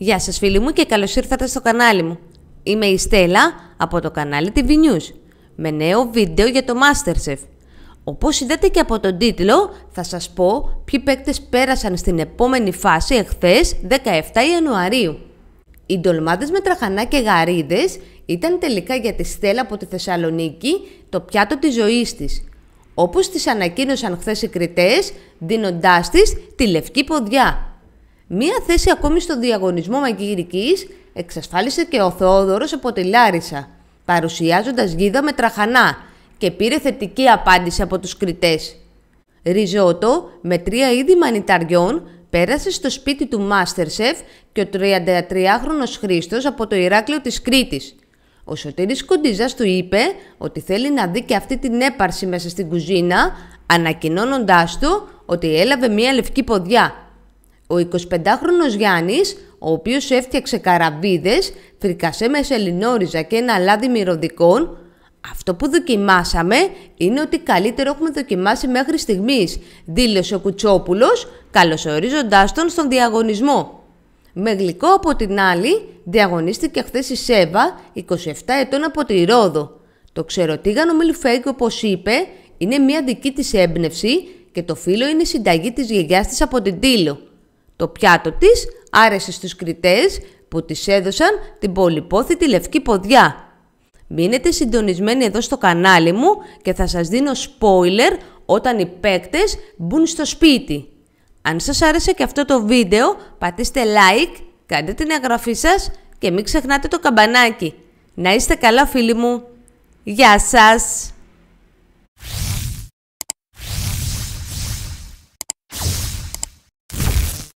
Γεια σας φίλοι μου και καλώς ήρθατε στο κανάλι μου. Είμαι η Στέλλα από το κανάλι TV News με νέο βίντεο για το Masterchef. Όπως είδατε και από τον τίτλο θα σας πω ποιοι παίκτες πέρασαν στην επόμενη φάση εχθές 17 Ιανουαρίου. Οι ντολμάδες με τραχανά και γαρίδες ήταν τελικά για τη Στέλλα από τη Θεσσαλονίκη το πιάτο της ζωής της. Όπως τις ανακοίνωσαν χθες οι κριτές δίνοντάς της τη λευκή ποδιά Μία θέση ακόμη στον διαγωνισμό μαγειρική εξασφάλισε και ο Θεόδωρος από τη Λάρισα, παρουσιάζοντας γίδα με τραχανά και πήρε θετική απάντηση από τους κριτές. Ριζότο με τρία είδη μανιταριών πέρασε στο σπίτι του Μάστερσεφ και ο 33χρονος Χρήστος από το Ηράκλειο της Κρήτης. Ο Σωτήρης Κοντίζας του είπε ότι θέλει να δει και αυτή την έπαρση μέσα στην κουζίνα, ανακοινώνοντάς του ότι έλαβε μία λευκή ποδιά ο 25χρονος Γιάννης, ο οποίος έφτιαξε καραβίδες, φρικασέ με σελινόριζα και ένα λάδι μυρωδικών, αυτό που δοκιμάσαμε είναι ότι καλύτερο έχουμε δοκιμάσει μέχρι στιγμής, δήλωσε ο Κουτσόπουλος, καλωσορίζοντάς τον στον διαγωνισμό. Με γλυκό από την άλλη, διαγωνίστηκε χθες η Σέβα, 27 ετών από τη Ρόδο. Το ξερωτήγανο μιλφέικ, όπως είπε, είναι μια δική της έμπνευση και το φίλο είναι συνταγή της γιαγιάς της από την Τήλο. Το πιάτο της άρεσε στους κριτές που της έδωσαν την πολυπόθητη λευκή ποδιά. Μείνετε συντονισμένοι εδώ στο κανάλι μου και θα σας δίνω spoiler όταν οι παίκτες μπουν στο σπίτι. Αν σας άρεσε και αυτό το βίντεο, πατήστε like, κάντε την εγγραφή σας και μην ξεχνάτε το καμπανάκι. Να είστε καλά φίλοι μου. Γεια σας!